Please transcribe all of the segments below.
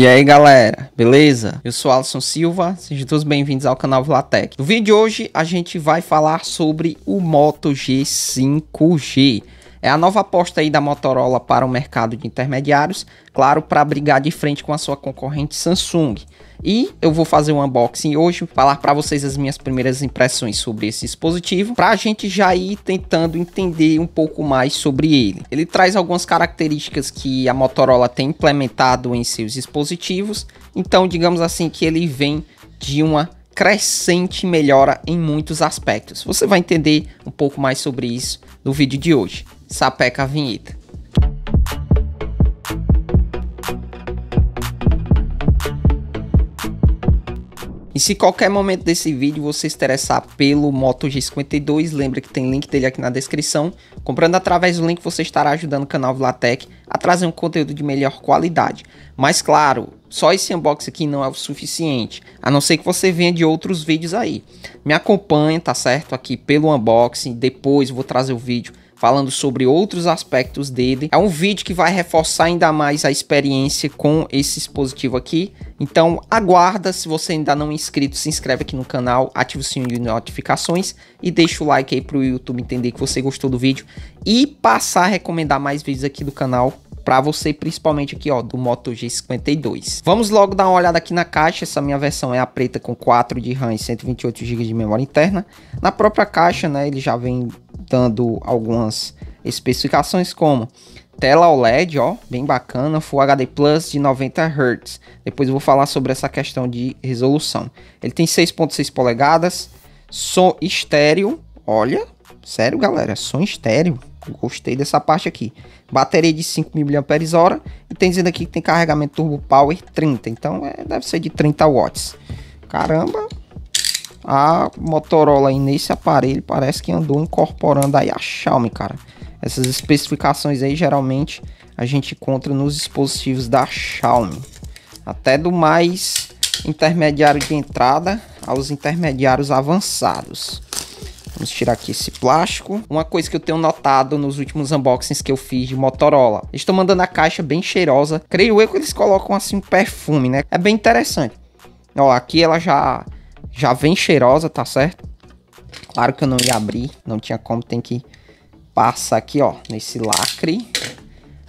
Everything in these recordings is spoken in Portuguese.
E aí galera, beleza? Eu sou Alisson Silva, sejam todos bem-vindos ao canal Vlatec. No vídeo de hoje a gente vai falar sobre o Moto G5G. É a nova aposta aí da Motorola para o mercado de intermediários, claro, para brigar de frente com a sua concorrente Samsung. E eu vou fazer um unboxing hoje, falar para vocês as minhas primeiras impressões sobre esse dispositivo, para a gente já ir tentando entender um pouco mais sobre ele. Ele traz algumas características que a Motorola tem implementado em seus dispositivos, então digamos assim que ele vem de uma crescente melhora em muitos aspectos. Você vai entender um pouco mais sobre isso no vídeo de hoje sapeca a vinheta. E se qualquer momento desse vídeo você se interessar pelo Moto G52, lembra que tem link dele aqui na descrição. Comprando através do link você estará ajudando o canal Vlatec a trazer um conteúdo de melhor qualidade. Mas claro, só esse unboxing aqui não é o suficiente, a não ser que você venha de outros vídeos aí. Me acompanha, tá certo, aqui pelo unboxing, depois vou trazer o vídeo falando sobre outros aspectos dele. É um vídeo que vai reforçar ainda mais a experiência com esse dispositivo aqui. Então aguarda, se você ainda não é inscrito, se inscreve aqui no canal, ativa o sininho de notificações e deixa o like aí para o YouTube entender que você gostou do vídeo e passar a recomendar mais vídeos aqui do canal para você, principalmente aqui, ó, do Moto G52. Vamos logo dar uma olhada aqui na caixa. Essa minha versão é a preta com 4 de RAM e 128 GB de memória interna. Na própria caixa, né, ele já vem dando algumas especificações como tela OLED, ó, bem bacana, Full HD Plus de 90 Hz. Depois eu vou falar sobre essa questão de resolução. Ele tem 6.6 polegadas, som estéreo, olha, sério galera, som estéreo, Gostei dessa parte aqui. Bateria de 5 mAh e tem dizendo aqui que tem carregamento turbo power 30, então é, deve ser de 30 watts. Caramba, a Motorola aí nesse aparelho parece que andou incorporando aí a Xiaomi, cara. Essas especificações aí geralmente a gente encontra nos dispositivos da Xiaomi. Até do mais intermediário de entrada aos intermediários avançados. Vamos tirar aqui esse plástico. Uma coisa que eu tenho notado nos últimos unboxings que eu fiz de Motorola. Eles estão mandando a caixa bem cheirosa. Creio eu que eles colocam assim um perfume, né? É bem interessante. Ó, aqui ela já, já vem cheirosa, tá certo? Claro que eu não ia abrir, não tinha como, tem que passar aqui, ó, nesse lacre.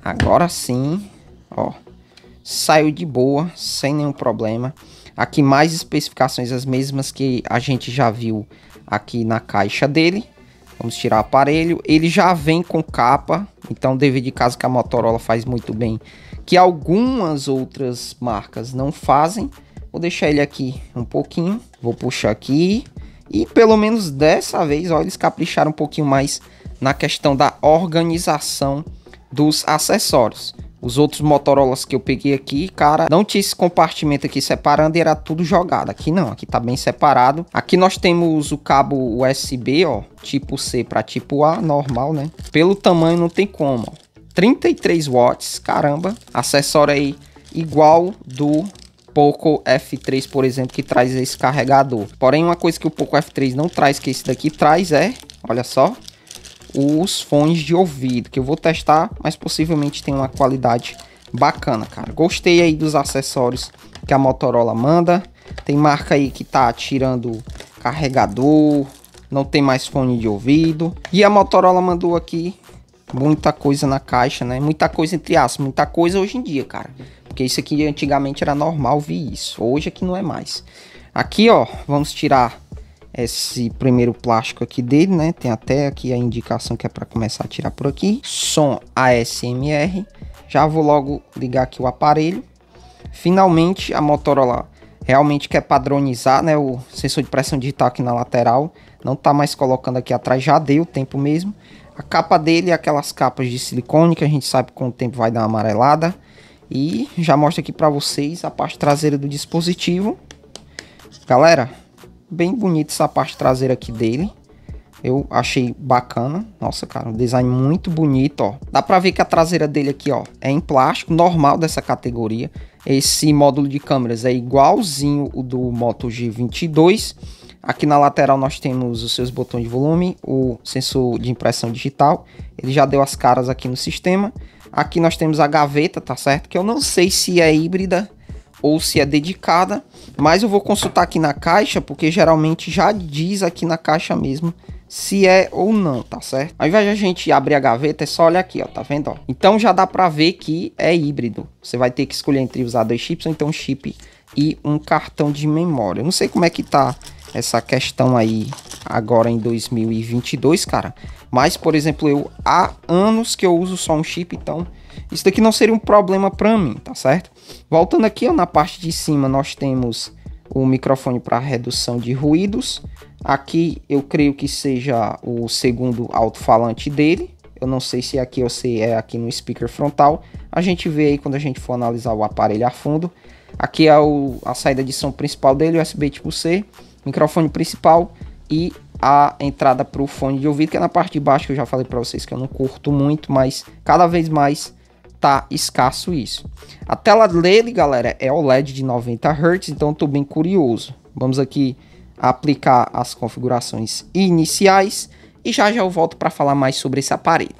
Agora sim, ó, saiu de boa, sem nenhum problema. Aqui mais especificações, as mesmas que a gente já viu aqui na caixa dele. Vamos tirar o aparelho. Ele já vem com capa, então devido de caso que a Motorola faz muito bem, que algumas outras marcas não fazem. Vou deixar ele aqui um pouquinho, vou puxar aqui. E pelo menos dessa vez, ó, eles capricharam um pouquinho mais na questão da organização dos acessórios. Os outros Motorolas que eu peguei aqui, cara, não tinha esse compartimento aqui separando e era tudo jogado. Aqui não, aqui tá bem separado. Aqui nós temos o cabo USB, ó, tipo C para tipo A, normal, né? Pelo tamanho não tem como, ó. 33 watts, caramba. Acessório aí igual do Poco F3, por exemplo, que traz esse carregador. Porém, uma coisa que o Poco F3 não traz, que esse daqui traz é, olha só, os fones de ouvido, que eu vou testar, mas possivelmente tem uma qualidade bacana, cara. Gostei aí dos acessórios que a Motorola manda. Tem marca aí que tá tirando carregador, não tem mais fone de ouvido. E a Motorola mandou aqui muita coisa na caixa, né? Muita coisa entre aspas, muita coisa hoje em dia, cara. Porque isso aqui antigamente era normal vir isso. Hoje aqui não é mais. Aqui, ó, vamos tirar esse primeiro plástico aqui dele, né? Tem até aqui a indicação que é para começar a tirar por aqui. Som ASMR. Já vou logo ligar aqui o aparelho. Finalmente a Motorola realmente quer padronizar, né? O sensor de pressão digital aqui na lateral. Não tá mais colocando aqui atrás, já deu tempo mesmo. A capa dele é aquelas capas de silicone que a gente sabe que com o tempo vai dar uma amarelada. E já mostro aqui para vocês a parte traseira do dispositivo. Galera, bem bonito essa parte traseira aqui dele. Eu achei bacana. Nossa, cara, um design muito bonito, ó. Dá pra ver que a traseira dele aqui, ó, é em plástico, normal dessa categoria. Esse módulo de câmeras é igualzinho o do Moto G22. Aqui na lateral nós temos os seus botões de volume, o sensor de impressão digital. Ele já deu as caras aqui no sistema. Aqui nós temos a gaveta, tá certo? Que eu não sei se é híbrida ou se é dedicada, mas eu vou consultar aqui na caixa, porque geralmente já diz aqui na caixa mesmo se é ou não, tá certo? Ao invés de a gente abrir a gaveta, é só olhar aqui, ó, tá vendo? Ó? Então já dá pra ver que é híbrido. Você vai ter que escolher entre usar dois chips, ou então um chip e um cartão de memória. Eu não sei como é que tá essa questão aí agora em 2022, cara. Mas, por exemplo, eu há anos que eu uso só um chip, então isso daqui não seria um problema para mim, tá certo? Voltando aqui ó, na parte de cima, nós temos o microfone para redução de ruídos. Aqui eu creio que seja o segundo alto-falante dele. Eu não sei se aqui ou se é aqui no speaker frontal. A gente vê aí quando a gente for analisar o aparelho a fundo. Aqui é o, a saída de som principal dele, USB tipo C, microfone principal e a entrada para o fone de ouvido, que é na parte de baixo que eu já falei para vocês que eu não curto muito, mas cada vez mais tá escasso isso. A tela dele, galera, é OLED de 90 Hz, então estou tô bem curioso. Vamos aqui aplicar as configurações iniciais e já já eu volto para falar mais sobre esse aparelho.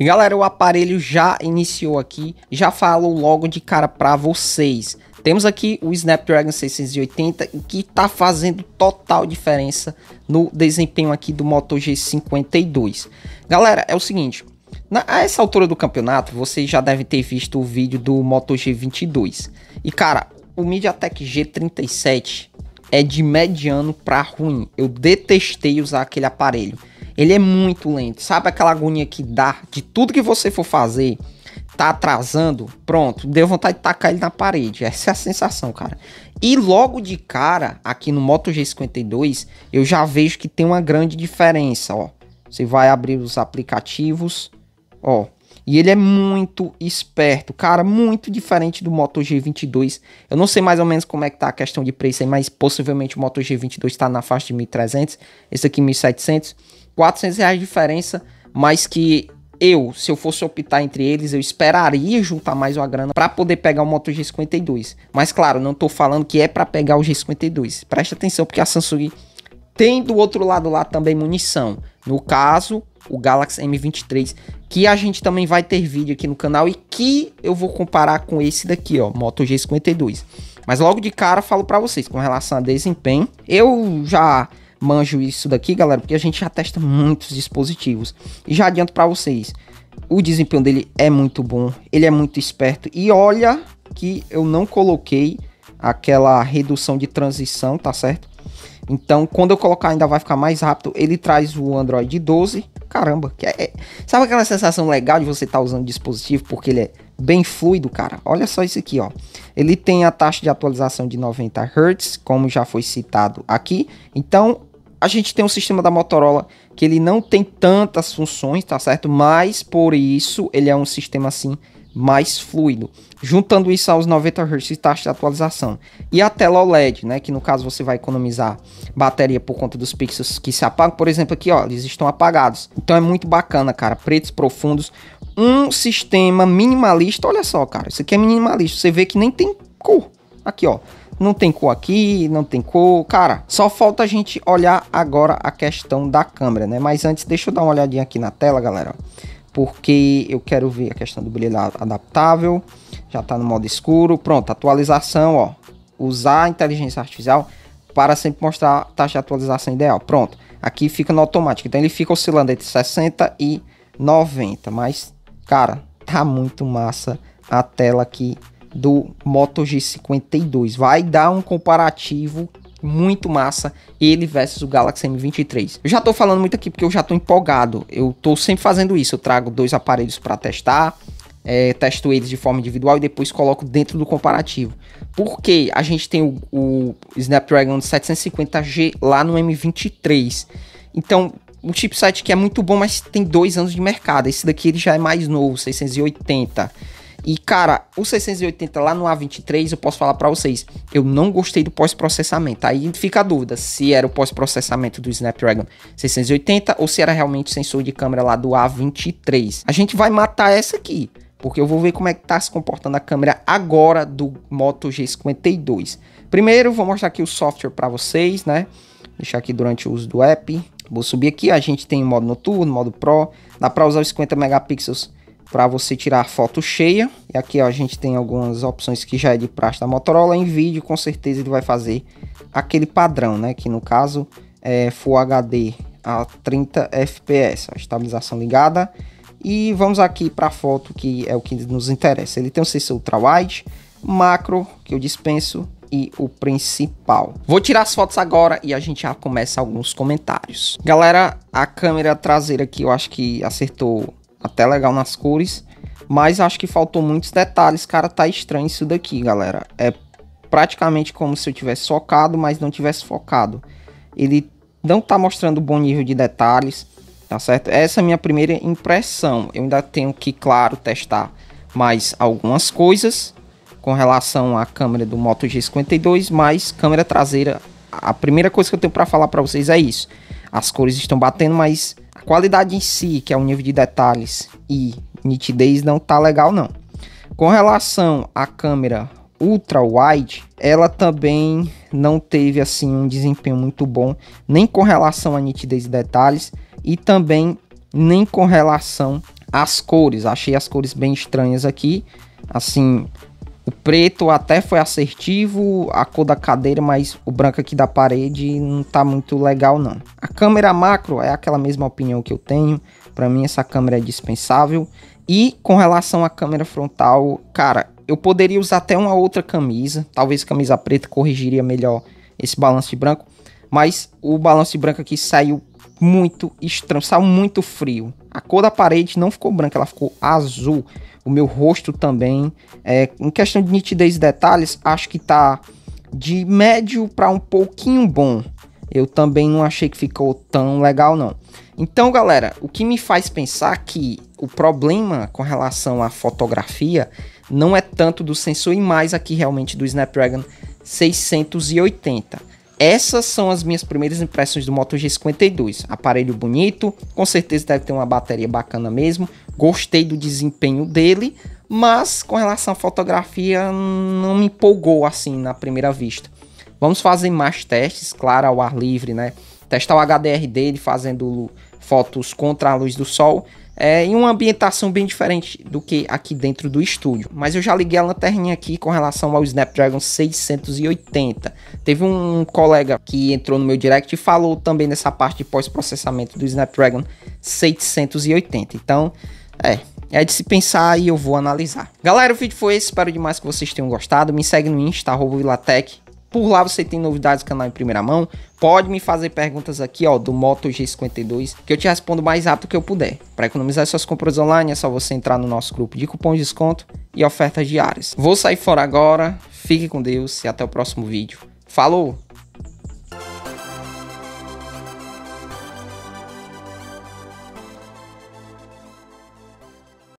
Galera, o aparelho já iniciou aqui, já falo logo de cara para vocês. Temos aqui o Snapdragon 680 que está fazendo total diferença no desempenho aqui do Moto G52. Galera, é o seguinte, na, a essa altura do campeonato, vocês já devem ter visto o vídeo do Moto G22. E cara, o MediaTek G37 é de mediano para ruim. Eu detestei usar aquele aparelho. Ele é muito lento. Sabe aquela agonia que dá de tudo que você for fazer? Tá atrasando? Pronto, deu vontade de tacar ele na parede. Essa é a sensação, cara. E logo de cara, aqui no Moto G52, eu já vejo que tem uma grande diferença, ó. Você vai abrir os aplicativos, ó. E ele é muito esperto, cara, muito diferente do Moto G22. Eu não sei mais ou menos como é que tá a questão de preço aí, mas possivelmente o Moto G22 está na faixa de 1.300, esse aqui 1.700, 400 reais de diferença, mas que eu, se eu fosse optar entre eles, eu esperaria juntar mais uma grana para poder pegar o Moto G52. Mas claro, não tô falando que é para pegar o G52. Presta atenção porque a Samsung tem do outro lado lá também munição. No caso, o Galaxy M23, que a gente também vai ter vídeo aqui no canal e que eu vou comparar com esse daqui, ó, Moto G52. Mas logo de cara falo para vocês com relação a desempenho. Eu já manjo isso daqui, galera, porque a gente já testa muitos dispositivos. E já adianto para vocês, o desempenho dele é muito bom, ele é muito esperto e olha que eu não coloquei aquela redução de transição, tá certo? Então, quando eu colocar, ainda vai ficar mais rápido. Ele traz o Android 12. Caramba, que é, é... sabe aquela sensação legal de você estar tá usando o dispositivo porque ele é bem fluido, cara? Olha só isso aqui, ó. Ele tem a taxa de atualização de 90 Hz, como já foi citado aqui. Então, a gente tem um sistema da Motorola que ele não tem tantas funções, tá certo? Mas por isso ele é um sistema assim mais fluido. Juntando isso aos 90 Hz de taxa de atualização e a tela OLED, né, que no caso você vai economizar bateria por conta dos pixels que se apagam, por exemplo, aqui, ó, eles estão apagados. Então é muito bacana, cara, pretos profundos, um sistema minimalista, olha só, cara, isso aqui é minimalista, você vê que nem tem cor. Aqui, ó, não tem cor aqui, não tem cor, cara, só falta a gente olhar agora a questão da câmera, né? Mas antes, deixa eu dar uma olhadinha aqui na tela, galera, ó porque eu quero ver a questão do brilho adaptável, já está no modo escuro, pronto, atualização, ó, usar a inteligência artificial para sempre mostrar a taxa de atualização ideal, pronto, aqui fica no automático, então ele fica oscilando entre 60 e 90, mas, cara, tá muito massa a tela aqui do Moto G52, vai dar um comparativo muito massa ele versus o Galaxy M23. Eu já tô falando muito aqui porque eu já tô empolgado. Eu tô sempre fazendo isso. Eu trago dois aparelhos para testar, é, testo eles de forma individual e depois coloco dentro do comparativo. Porque a gente tem o, o Snapdragon 750G lá no M23. Então, um chipset que é muito bom, mas tem dois anos de mercado. Esse daqui ele já é mais novo, 680. E cara, o 680 lá no A23, eu posso falar para vocês, eu não gostei do pós-processamento. Aí fica a dúvida se era o pós-processamento do Snapdragon 680 ou se era realmente o sensor de câmera lá do A23. A gente vai matar essa aqui, porque eu vou ver como é que tá se comportando a câmera agora do Moto G52. Primeiro, vou mostrar aqui o software para vocês, né? Deixar aqui durante o uso do app. Vou subir aqui, a gente tem modo noturno, modo pro, dá para usar os 50 megapixels para você tirar foto cheia. E aqui ó, a gente tem algumas opções que já é de praxe da Motorola. Em vídeo, com certeza ele vai fazer aquele padrão, né? Que no caso é Full HD a 30 fps, a estabilização ligada. E vamos aqui para a foto que é o que nos interessa. Ele tem o sensor ultra-wide, macro, que eu dispenso, e o principal. Vou tirar as fotos agora e a gente já começa alguns comentários. Galera, a câmera traseira aqui eu acho que acertou até legal nas cores, mas acho que faltou muitos detalhes, cara, tá estranho isso daqui, galera. É praticamente como se eu tivesse focado, mas não tivesse focado. Ele não tá mostrando bom nível de detalhes, tá certo? Essa é a minha primeira impressão. Eu ainda tenho que, claro, testar mais algumas coisas com relação à câmera do Moto G52, mas câmera traseira, a primeira coisa que eu tenho para falar para vocês é isso. As cores estão batendo, mas qualidade em si, que é o nível de detalhes e nitidez, não tá legal não. Com relação à câmera ultra wide, ela também não teve assim um desempenho muito bom, nem com relação à nitidez e detalhes e também nem com relação às cores. Achei as cores bem estranhas aqui, assim, preto até foi assertivo, a cor da cadeira, mas o branco aqui da parede não tá muito legal não. A câmera macro é aquela mesma opinião que eu tenho, para mim essa câmera é dispensável. E com relação à câmera frontal, cara, eu poderia usar até uma outra camisa, talvez camisa preta corrigiria melhor esse balanço de branco, mas o balanço de branco aqui saiu muito estranho, saiu muito frio. A cor da parede não ficou branca, ela ficou azul. O meu rosto também. É, em questão de nitidez e detalhes, acho que tá de médio para um pouquinho bom. Eu também não achei que ficou tão legal, não. Então, galera, o que me faz pensar que o problema com relação à fotografia não é tanto do sensor e mais aqui realmente do Snapdragon 680. Essas são as minhas primeiras impressões do Moto G52. Aparelho bonito, com certeza deve ter uma bateria bacana mesmo. Gostei do desempenho dele, mas com relação à fotografia não me empolgou assim na primeira vista. Vamos fazer mais testes, claro, ao ar livre, né? Testar o HDR dele fazendo fotos contra a luz do sol é, em uma ambientação bem diferente do que aqui dentro do estúdio. Mas eu já liguei a lanterninha aqui com relação ao Snapdragon 680. Teve um colega que entrou no meu direct e falou também nessa parte de pós-processamento do Snapdragon 680. Então, é, é de se pensar e eu vou analisar. Galera, o vídeo foi esse. Espero demais que vocês tenham gostado. Me segue no Insta, arroba Vilatec. Por lá você tem novidades do canal em primeira mão. Pode me fazer perguntas aqui, ó, do Moto G52, que eu te respondo o mais rápido que eu puder. Para economizar suas compras online é só você entrar no nosso grupo de cupom de desconto e ofertas diárias. Vou sair fora agora. Fique com Deus e até o próximo vídeo. Falou!